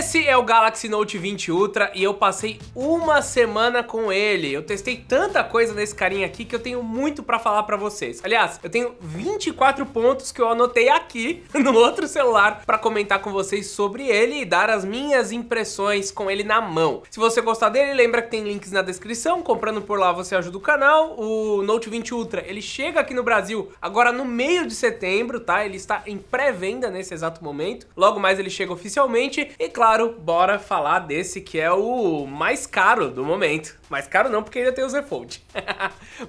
Esse é o Galaxy Note 20 Ultra e eu passei uma semana com ele. Eu testei tanta coisa nesse carinha aqui que eu tenho muito pra falar pra vocês. Aliás, eu tenho 24 pontos que eu anotei aqui no outro celular pra comentar com vocês sobre ele e dar as minhas impressões com ele na mão. Se você gostar dele, lembra que tem links na descrição. Comprando por lá você ajuda o canal. O Note 20 Ultra, ele chega aqui no Brasil agora no meio de setembro, tá? Ele está em pré-venda nesse exato momento. Logo mais ele chega oficialmente e claro, claro, bora falar desse que é o mais caro do momento. Mais caro não, porque ainda tem o Z Fold.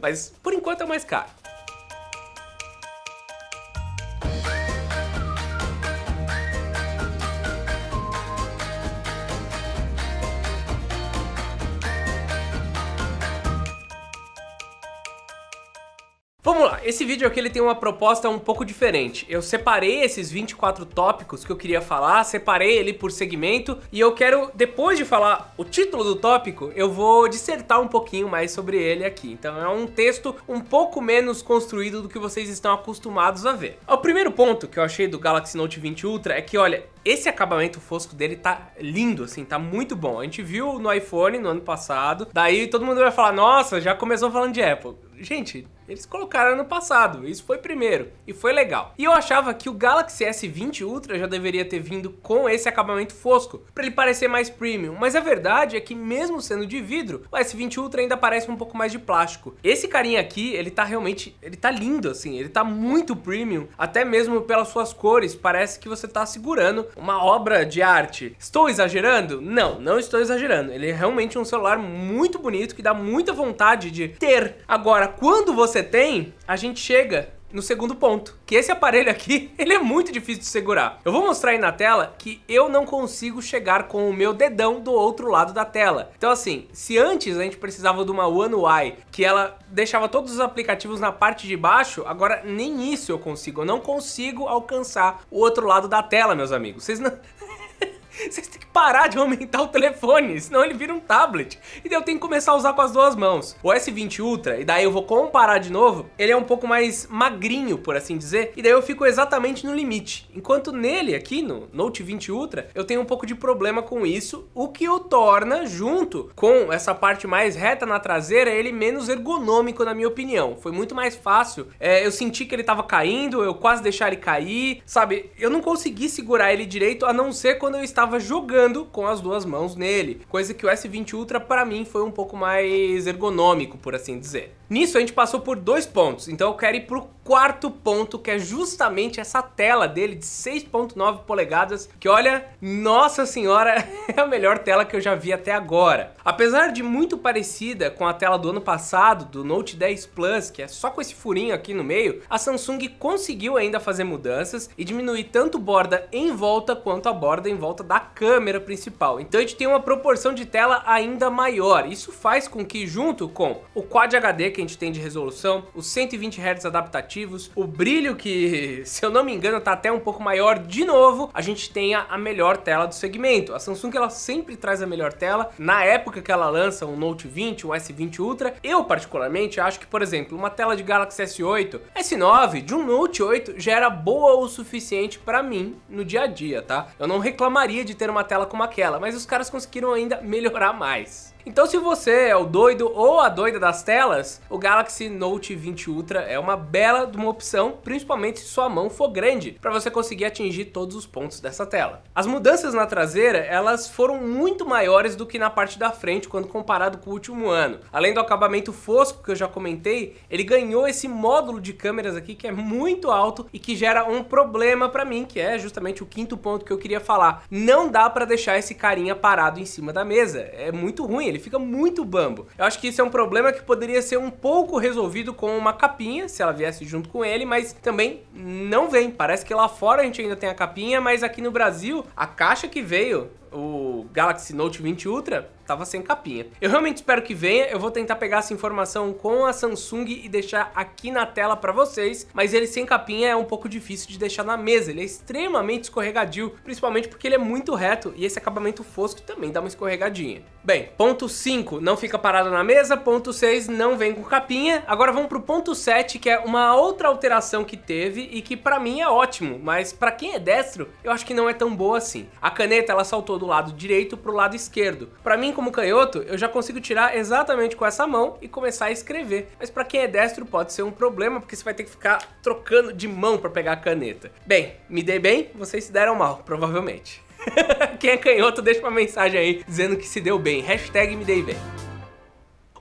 Mas por enquanto é o mais caro. esse vídeo aqui ele tem uma proposta um pouco diferente. Eu separei esses 24 tópicos que eu queria falar, separei ele por segmento e eu quero, depois de falar o título do tópico, eu vou dissertar um pouquinho mais sobre ele aqui. Então é um texto um pouco menos construído do que vocês estão acostumados a ver. O primeiro ponto que eu achei do Galaxy Note 20 Ultra é que, olha, esse acabamento fosco dele tá lindo, assim, tá muito bom. A gente viu no iPhone no ano passado, daí todo mundo vai falar, nossa, já começou falando de Apple. Gente, eles colocaram no passado, isso foi primeiro e foi legal. E eu achava que o Galaxy S20 Ultra já deveria ter vindo com esse acabamento fosco, para ele parecer mais premium, mas a verdade é que mesmo sendo de vidro, o S20 Ultra ainda parece um pouco mais de plástico. Esse carinha aqui, ele tá realmente, ele tá lindo assim, ele tá muito premium, até mesmo pelas suas cores, parece que você tá segurando uma obra de arte. Estou exagerando? Não, não estou exagerando. Ele é realmente um celular muito bonito que dá muita vontade de ter. Agora, quando você você tem, a gente chega no segundo ponto, que esse aparelho aqui, ele é muito difícil de segurar. Eu vou mostrar aí na tela que eu não consigo chegar com o meu dedão do outro lado da tela. Então assim, se antes a gente precisava de uma One UI, que ela deixava todos os aplicativos na parte de baixo, agora nem isso eu consigo, eu não consigo alcançar o outro lado da tela, meus amigos. Vocês não... Vocês têm que parar de aumentar o telefone, senão ele vira um tablet. E daí eu tenho que começar a usar com as duas mãos. O S20 Ultra, e daí eu vou comparar de novo, ele é um pouco mais magrinho, por assim dizer, e daí eu fico exatamente no limite. Enquanto nele, aqui no Note 20 Ultra, eu tenho um pouco de problema com isso, o que o torna, junto com essa parte mais reta na traseira, ele menos ergonômico, na minha opinião. Foi muito mais fácil. É, eu senti que ele tava caindo, eu quase deixar ele cair, sabe? Eu não consegui segurar ele direito, a não ser quando eu estava estava jogando com as duas mãos nele, coisa que o S20 Ultra para mim foi um pouco mais ergonômico, por assim dizer. Nisso a gente passou por dois pontos, então eu quero ir pro quarto ponto, que é justamente essa tela dele de 6.9 polegadas, que olha, nossa senhora, é a melhor tela que eu já vi até agora. Apesar de muito parecida com a tela do ano passado, do Note 10 Plus, que é só com esse furinho aqui no meio, a Samsung conseguiu ainda fazer mudanças e diminuir tanto borda em volta quanto a borda em volta da câmera principal. Então a gente tem uma proporção de tela ainda maior. Isso faz com que junto com o Quad HD que a gente tem de resolução, os 120 Hz adaptativos, o brilho que, se eu não me engano, tá até um pouco maior de novo, a gente tenha a melhor tela do segmento. A Samsung ela sempre traz a melhor tela. Na época que ela lança um Note 20, um S20 Ultra, eu particularmente acho que, por exemplo, uma tela de Galaxy S8, S9, de um Note 8 já era boa o suficiente para mim no dia a dia, tá? Eu não reclamaria gostaria de ter uma tela como aquela, mas os caras conseguiram ainda melhorar mais. Então se você é o doido ou a doida das telas, o Galaxy Note 20 Ultra é uma bela uma opção, principalmente se sua mão for grande, para você conseguir atingir todos os pontos dessa tela. As mudanças na traseira, elas foram muito maiores do que na parte da frente quando comparado com o último ano. Além do acabamento fosco que eu já comentei, ele ganhou esse módulo de câmeras aqui que é muito alto e que gera um problema para mim, que é justamente o quinto ponto que eu queria falar. Não dá para deixar esse carinha parado em cima da mesa. É muito ruim ele fica muito bambo. Eu acho que isso é um problema que poderia ser um pouco resolvido com uma capinha, se ela viesse junto com ele, mas também não vem. Parece que lá fora a gente ainda tem a capinha, mas aqui no Brasil, a caixa que veio, o Galaxy Note 20 Ultra, estava sem capinha. Eu realmente espero que venha, eu vou tentar pegar essa informação com a Samsung e deixar aqui na tela para vocês, mas ele sem capinha é um pouco difícil de deixar na mesa, ele é extremamente escorregadio, principalmente porque ele é muito reto e esse acabamento fosco também dá uma escorregadinha. Bem, ponto 5, não fica parado na mesa, ponto 6, não vem com capinha. Agora vamos pro ponto 7, que é uma outra alteração que teve e que para mim é ótimo, mas para quem é destro, eu acho que não é tão boa assim. A caneta, ela saltou do lado direito pro lado esquerdo. Para mim, como canhoto, eu já consigo tirar exatamente com essa mão e começar a escrever. Mas para quem é destro pode ser um problema, porque você vai ter que ficar trocando de mão para pegar a caneta. Bem, me dei bem, vocês se deram mal, provavelmente. quem é canhoto, deixa uma mensagem aí dizendo que se deu bem. Hashtag me dei bem.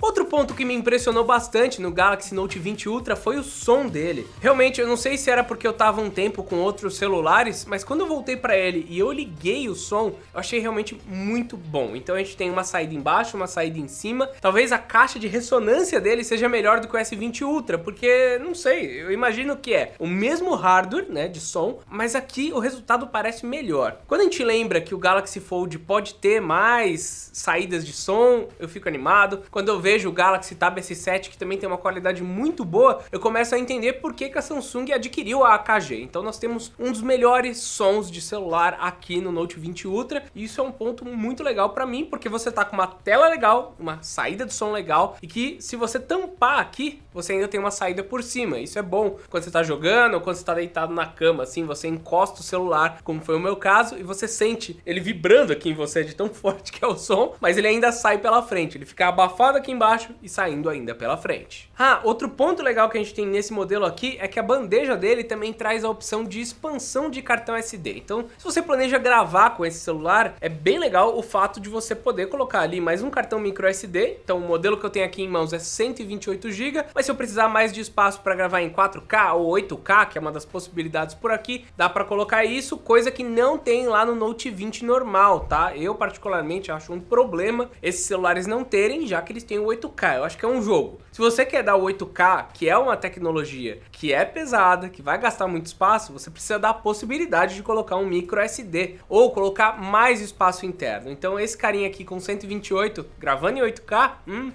Outro ponto que me impressionou bastante no Galaxy Note 20 Ultra foi o som dele. Realmente, eu não sei se era porque eu tava um tempo com outros celulares, mas quando eu voltei para ele e eu liguei o som, eu achei realmente muito bom. Então a gente tem uma saída embaixo, uma saída em cima. Talvez a caixa de ressonância dele seja melhor do que o S20 Ultra, porque não sei, eu imagino que é o mesmo hardware, né, de som, mas aqui o resultado parece melhor. Quando a gente lembra que o Galaxy Fold pode ter mais saídas de som, eu fico animado. Quando eu vejo vejo o Galaxy Tab S7, que também tem uma qualidade muito boa, eu começo a entender por que, que a Samsung adquiriu a AKG. Então nós temos um dos melhores sons de celular aqui no Note 20 Ultra, e isso é um ponto muito legal para mim, porque você tá com uma tela legal, uma saída de som legal, e que se você tampar aqui, você ainda tem uma saída por cima. Isso é bom quando você tá jogando ou quando você tá deitado na cama, assim, você encosta o celular, como foi o meu caso, e você sente ele vibrando aqui em você de tão forte que é o som, mas ele ainda sai pela frente, ele fica abafado aqui em embaixo e saindo ainda pela frente. Ah, outro ponto legal que a gente tem nesse modelo aqui é que a bandeja dele também traz a opção de expansão de cartão SD. Então, se você planeja gravar com esse celular, é bem legal o fato de você poder colocar ali mais um cartão micro SD. Então, o modelo que eu tenho aqui em mãos é 128 GB, mas se eu precisar mais de espaço para gravar em 4K ou 8K, que é uma das possibilidades por aqui, dá para colocar isso, coisa que não tem lá no Note 20 normal, tá? Eu particularmente acho um problema esses celulares não terem, já que eles têm o 8K, eu acho que é um jogo. Se você quer dar o 8K, que é uma tecnologia que é pesada, que vai gastar muito espaço, você precisa dar possibilidade de colocar um micro SD ou colocar mais espaço interno. Então esse carinha aqui com 128 gravando em 8K, hum,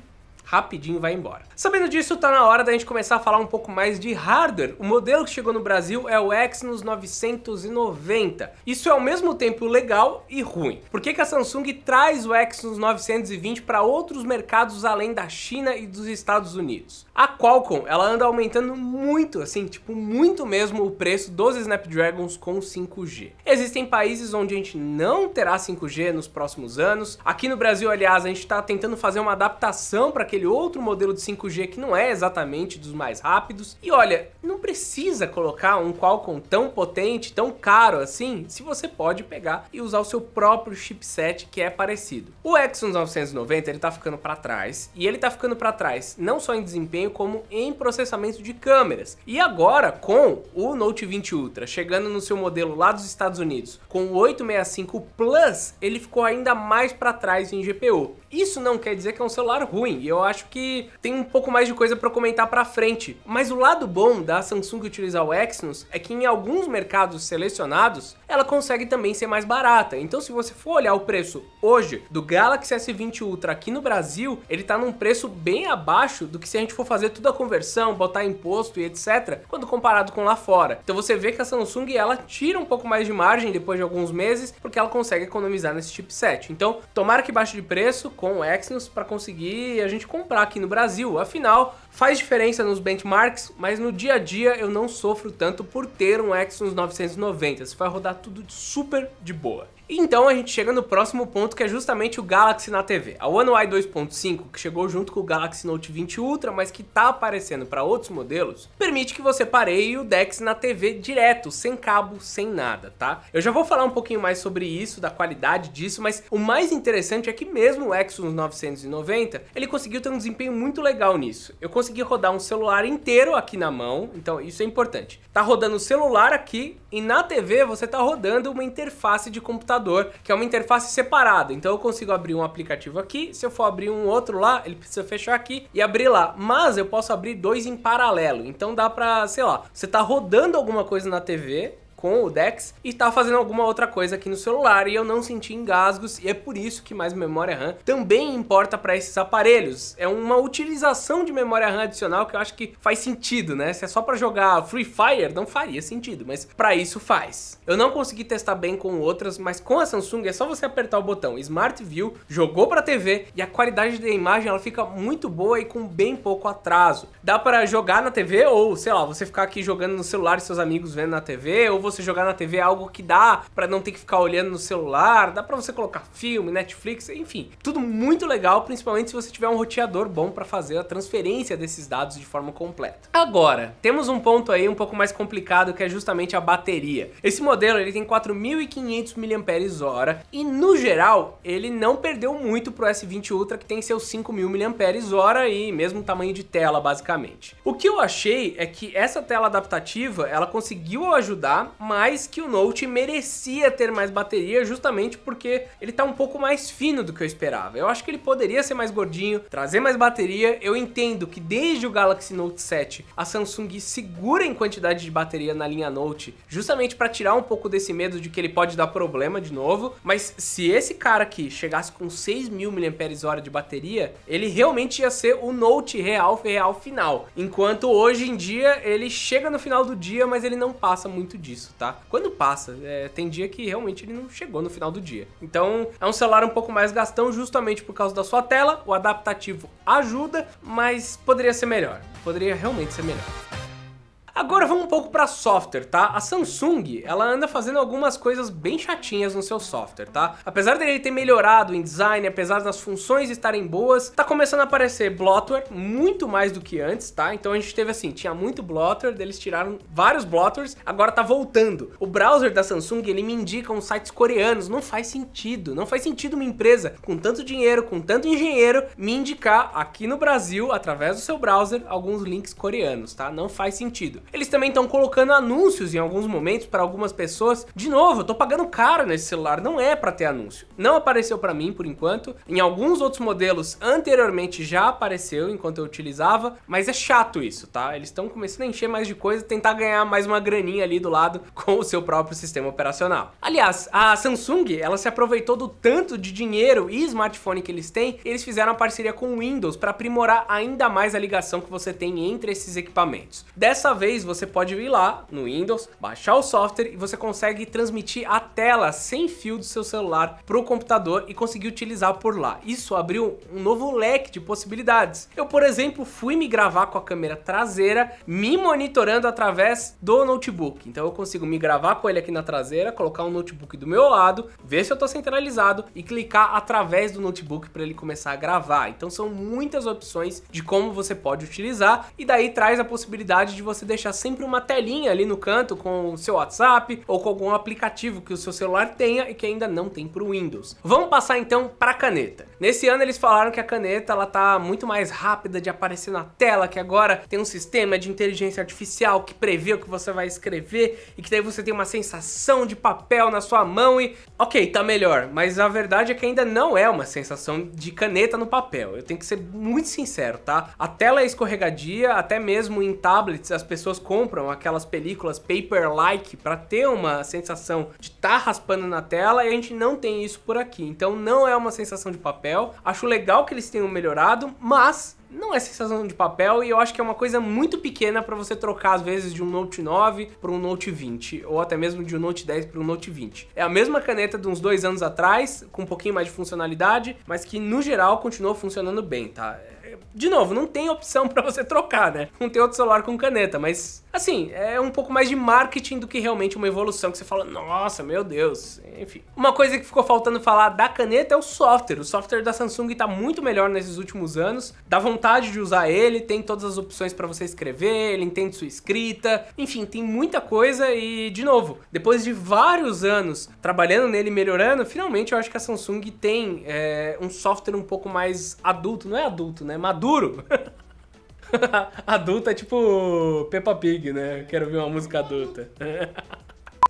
rapidinho vai embora. Sabendo disso, tá na hora da gente começar a falar um pouco mais de hardware. O modelo que chegou no Brasil é o Exynos 990. Isso é ao mesmo tempo legal e ruim. Por que, que a Samsung traz o Exynos 920 para outros mercados além da China e dos Estados Unidos? A Qualcomm, ela anda aumentando muito, assim, tipo, muito mesmo o preço dos Snapdragons com 5G. Existem países onde a gente não terá 5G nos próximos anos. Aqui no Brasil, aliás, a gente está tentando fazer uma adaptação para aquele aquele outro modelo de 5G que não é exatamente dos mais rápidos. E olha, não precisa colocar um Qualcomm tão potente, tão caro assim, se você pode pegar e usar o seu próprio chipset que é parecido. O Exynos 990 ele tá ficando para trás e ele tá ficando para trás não só em desempenho como em processamento de câmeras. E agora com o Note 20 Ultra chegando no seu modelo lá dos Estados Unidos com o 865 Plus, ele ficou ainda mais para trás em GPU. Isso não quer dizer que é um celular ruim. Eu acho que tem um pouco mais de coisa para comentar para frente. Mas o lado bom da Samsung utilizar o Exynos é que em alguns mercados selecionados, ela consegue também ser mais barata. Então se você for olhar o preço hoje do Galaxy S20 Ultra aqui no Brasil, ele tá num preço bem abaixo do que se a gente for fazer toda a conversão, botar imposto e etc, quando comparado com lá fora. Então você vê que a Samsung ela tira um pouco mais de margem depois de alguns meses, porque ela consegue economizar nesse chipset. Então, tomara que baixe de preço com o Exynos para conseguir a gente comprar aqui no Brasil. Afinal, Faz diferença nos benchmarks, mas no dia a dia eu não sofro tanto por ter um Exynos 990, isso vai rodar tudo super de boa. Então a gente chega no próximo ponto que é justamente o Galaxy na TV. A One UI 2.5, que chegou junto com o Galaxy Note 20 Ultra, mas que tá aparecendo para outros modelos, permite que você pareie o DeX na TV direto, sem cabo, sem nada, tá? Eu já vou falar um pouquinho mais sobre isso, da qualidade disso, mas o mais interessante é que mesmo o Exynos 990, ele conseguiu ter um desempenho muito legal nisso. Eu conseguir rodar um celular inteiro aqui na mão, então isso é importante. Tá rodando o celular aqui e na TV você tá rodando uma interface de computador, que é uma interface separada. Então eu consigo abrir um aplicativo aqui, se eu for abrir um outro lá, ele precisa fechar aqui e abrir lá. Mas eu posso abrir dois em paralelo, então dá pra, sei lá, você tá rodando alguma coisa na TV, com o DeX e tá fazendo alguma outra coisa aqui no celular e eu não senti engasgos e é por isso que mais memória RAM também importa para esses aparelhos. É uma utilização de memória RAM adicional que eu acho que faz sentido, né? Se é só para jogar Free Fire, não faria sentido, mas para isso faz. Eu não consegui testar bem com outras, mas com a Samsung é só você apertar o botão Smart View, jogou para TV e a qualidade da imagem ela fica muito boa e com bem pouco atraso. Dá para jogar na TV ou, sei lá, você ficar aqui jogando no celular e seus amigos vendo na TV ou você você jogar na TV é algo que dá para não ter que ficar olhando no celular, dá para você colocar filme, Netflix, enfim, tudo muito legal, principalmente se você tiver um roteador bom para fazer a transferência desses dados de forma completa. Agora, temos um ponto aí um pouco mais complicado que é justamente a bateria. Esse modelo ele tem 4.500 mAh e no geral ele não perdeu muito pro S20 Ultra que tem seus 5.000 mAh e mesmo tamanho de tela basicamente. O que eu achei é que essa tela adaptativa ela conseguiu ajudar mas que o Note merecia ter mais bateria justamente porque ele tá um pouco mais fino do que eu esperava. Eu acho que ele poderia ser mais gordinho, trazer mais bateria. Eu entendo que desde o Galaxy Note 7 a Samsung segura em quantidade de bateria na linha Note, justamente para tirar um pouco desse medo de que ele pode dar problema de novo, mas se esse cara aqui chegasse com 6.000 mAh de bateria, ele realmente ia ser o Note real, real final. Enquanto hoje em dia ele chega no final do dia, mas ele não passa muito disso isso, tá? Quando passa, é, tem dia que realmente ele não chegou no final do dia. Então é um celular um pouco mais gastão justamente por causa da sua tela, o adaptativo ajuda, mas poderia ser melhor, poderia realmente ser melhor. Agora vamos um pouco para software, tá? A Samsung, ela anda fazendo algumas coisas bem chatinhas no seu software, tá? Apesar dele ter melhorado em design, apesar das funções estarem boas, tá começando a aparecer bloatware muito mais do que antes, tá? Então a gente teve assim, tinha muito bloatware, eles tiraram vários bloatwares, agora tá voltando. O browser da Samsung, ele me indica uns sites coreanos, não faz sentido, não faz sentido uma empresa com tanto dinheiro, com tanto engenheiro, me indicar aqui no Brasil, através do seu browser, alguns links coreanos, tá? Não faz sentido. Eles também estão colocando anúncios em alguns momentos para algumas pessoas. De novo, eu tô pagando caro nesse celular, não é para ter anúncio. Não apareceu para mim por enquanto. Em alguns outros modelos anteriormente já apareceu enquanto eu utilizava, mas é chato isso, tá? Eles estão começando a encher mais de coisa, tentar ganhar mais uma graninha ali do lado com o seu próprio sistema operacional. Aliás, a Samsung, ela se aproveitou do tanto de dinheiro e smartphone que eles têm, eles fizeram uma parceria com o Windows para aprimorar ainda mais a ligação que você tem entre esses equipamentos. Dessa vez você pode ir lá no Windows, baixar o software e você consegue transmitir a tela sem fio do seu celular para o computador e conseguir utilizar por lá. Isso abriu um novo leque de possibilidades. Eu, por exemplo, fui me gravar com a câmera traseira, me monitorando através do notebook. Então eu consigo me gravar com ele aqui na traseira, colocar um notebook do meu lado, ver se eu estou centralizado e clicar através do notebook para ele começar a gravar. Então são muitas opções de como você pode utilizar e daí traz a possibilidade de você deixar deixar sempre uma telinha ali no canto com o seu WhatsApp ou com algum aplicativo que o seu celular tenha e que ainda não tem para o Windows. Vamos passar então para a caneta. Nesse ano eles falaram que a caneta ela tá muito mais rápida de aparecer na tela, que agora tem um sistema de inteligência artificial que prevê o que você vai escrever e que daí você tem uma sensação de papel na sua mão e ok, tá melhor, mas a verdade é que ainda não é uma sensação de caneta no papel. Eu tenho que ser muito sincero, tá? A tela é escorregadia, até mesmo em tablets as pessoas pessoas compram aquelas películas paper-like para ter uma sensação de estar tá raspando na tela e a gente não tem isso por aqui. Então não é uma sensação de papel. Acho legal que eles tenham melhorado, mas não é sensação de papel e eu acho que é uma coisa muito pequena para você trocar às vezes de um Note 9 para um Note 20 ou até mesmo de um Note 10 para um Note 20. É a mesma caneta de uns dois anos atrás, com um pouquinho mais de funcionalidade, mas que no geral continua funcionando bem, tá? de novo, não tem opção para você trocar, né? Não tem outro celular com caneta, mas assim, é um pouco mais de marketing do que realmente uma evolução que você fala, nossa, meu Deus, enfim. Uma coisa que ficou faltando falar da caneta é o software. O software da Samsung está muito melhor nesses últimos anos, dá vontade de usar ele, tem todas as opções para você escrever, ele entende sua escrita, enfim, tem muita coisa e, de novo, depois de vários anos trabalhando nele melhorando, finalmente eu acho que a Samsung tem é, um software um pouco mais adulto, não é adulto, né? maduro. adulta é tipo Peppa Pig, né? Quero ver uma música adulta.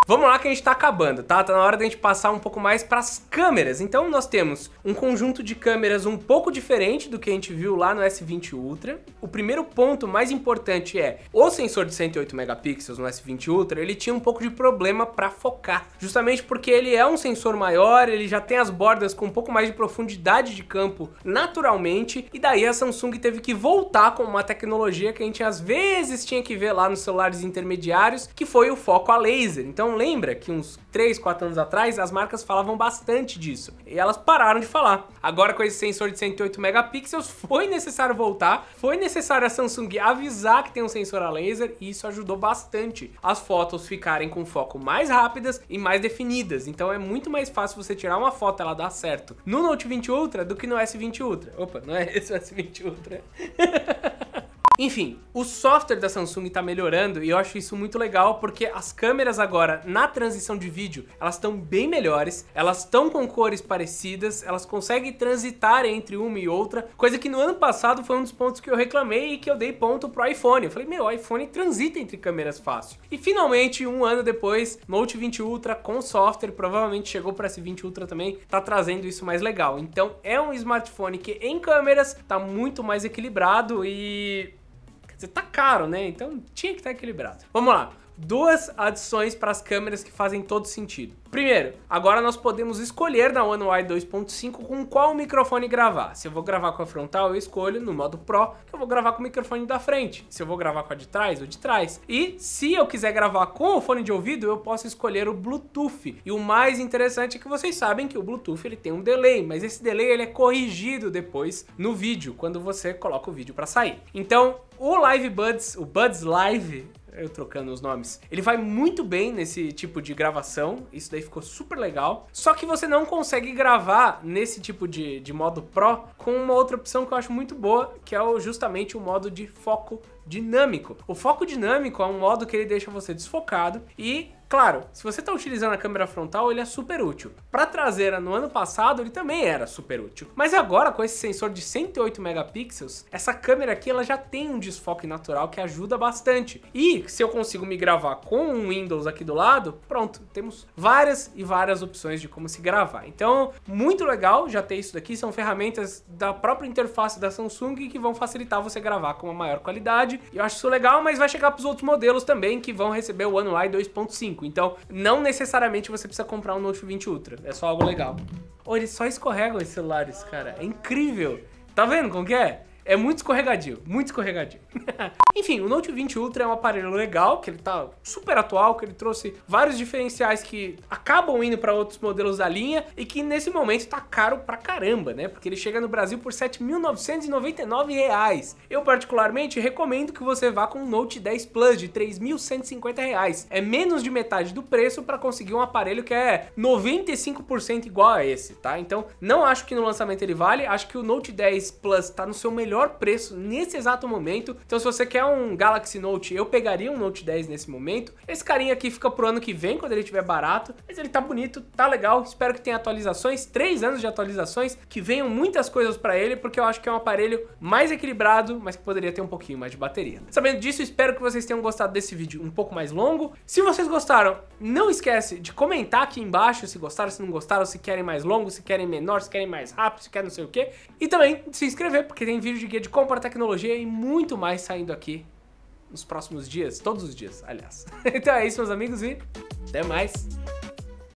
Vamos lá que a gente tá acabando, tá? Tá na hora da gente passar um pouco mais pras câmeras. Então nós temos um conjunto de câmeras um pouco diferente do que a gente viu lá no S20 Ultra. O primeiro ponto mais importante é, o sensor de 108 megapixels no S20 Ultra, ele tinha um pouco de problema para focar. Justamente porque ele é um sensor maior, ele já tem as bordas com um pouco mais de profundidade de campo naturalmente, e daí a Samsung teve que voltar com uma tecnologia que a gente às vezes tinha que ver lá nos celulares intermediários, que foi o foco a laser. Então lembra que uns 3, 4 anos atrás as marcas falavam bastante disso e elas pararam de falar. Agora com esse sensor de 108 megapixels foi necessário voltar, foi necessário a Samsung avisar que tem um sensor a laser e isso ajudou bastante as fotos ficarem com foco mais rápidas e mais definidas. Então é muito mais fácil você tirar uma foto ela dar certo no Note 20 Ultra do que no S20 Ultra. Opa, não é esse o S20 Ultra. Enfim, o software da Samsung está melhorando e eu acho isso muito legal porque as câmeras agora na transição de vídeo elas estão bem melhores, elas estão com cores parecidas, elas conseguem transitar entre uma e outra, coisa que no ano passado foi um dos pontos que eu reclamei e que eu dei ponto pro iPhone. Eu falei, meu, o iPhone transita entre câmeras fácil. E finalmente, um ano depois, Note 20 Ultra com software, provavelmente chegou para S20 Ultra também, tá trazendo isso mais legal. Então é um smartphone que em câmeras tá muito mais equilibrado e você tá caro, né? Então tinha que estar tá equilibrado. Vamos lá duas adições para as câmeras que fazem todo sentido. Primeiro, agora nós podemos escolher na One UI 2.5 com qual microfone gravar. Se eu vou gravar com a frontal, eu escolho no modo Pro que eu vou gravar com o microfone da frente. Se eu vou gravar com a de trás, ou de trás. E se eu quiser gravar com o fone de ouvido, eu posso escolher o Bluetooth. E o mais interessante é que vocês sabem que o Bluetooth ele tem um delay, mas esse delay ele é corrigido depois no vídeo, quando você coloca o vídeo para sair. Então, o Live Buds, o Buds Live, eu trocando os nomes. Ele vai muito bem nesse tipo de gravação, isso daí ficou super legal. Só que você não consegue gravar nesse tipo de, de modo Pro com uma outra opção que eu acho muito boa, que é justamente o modo de foco dinâmico. O foco dinâmico é um modo que ele deixa você desfocado e Claro, se você está utilizando a câmera frontal, ele é super útil. Para a traseira, no ano passado, ele também era super útil. Mas agora, com esse sensor de 108 megapixels, essa câmera aqui ela já tem um desfoque natural que ajuda bastante. E se eu consigo me gravar com um Windows aqui do lado, pronto, temos várias e várias opções de como se gravar. Então, muito legal já ter isso daqui, são ferramentas da própria interface da Samsung que vão facilitar você gravar com uma maior qualidade. Eu acho isso legal, mas vai chegar para os outros modelos também que vão receber o One UI 2.5. Então, não necessariamente você precisa comprar um Note 20 Ultra. É só algo legal. Ou eles só escorregam esses celulares, cara. É incrível. Tá vendo como que é? É muito escorregadio, muito escorregadio. Enfim, o Note 20 Ultra é um aparelho legal, que ele tá super atual, que ele trouxe vários diferenciais que acabam indo para outros modelos da linha e que nesse momento tá caro pra caramba, né? Porque ele chega no Brasil por R$ 7.999. Eu particularmente recomendo que você vá com o Note 10 Plus de R$ reais. É menos de metade do preço para conseguir um aparelho que é 95% igual a esse, tá? Então, não acho que no lançamento ele vale, acho que o Note 10 Plus tá no seu melhor melhor preço nesse exato momento. Então se você quer um Galaxy Note, eu pegaria um Note 10 nesse momento. Esse carinha aqui fica pro ano que vem, quando ele estiver barato, mas ele tá bonito, tá legal. Espero que tenha atualizações, três anos de atualizações, que venham muitas coisas para ele, porque eu acho que é um aparelho mais equilibrado, mas que poderia ter um pouquinho mais de bateria. Sabendo disso, espero que vocês tenham gostado desse vídeo um pouco mais longo. Se vocês gostaram, não esquece de comentar aqui embaixo se gostaram, se não gostaram, se querem mais longo, se querem menor, se querem mais rápido, se querem não sei o que. E também se inscrever, porque tem vídeo de de guia de compra, tecnologia e é muito mais saindo aqui nos próximos dias, todos os dias, aliás. Então é isso, meus amigos, e até mais!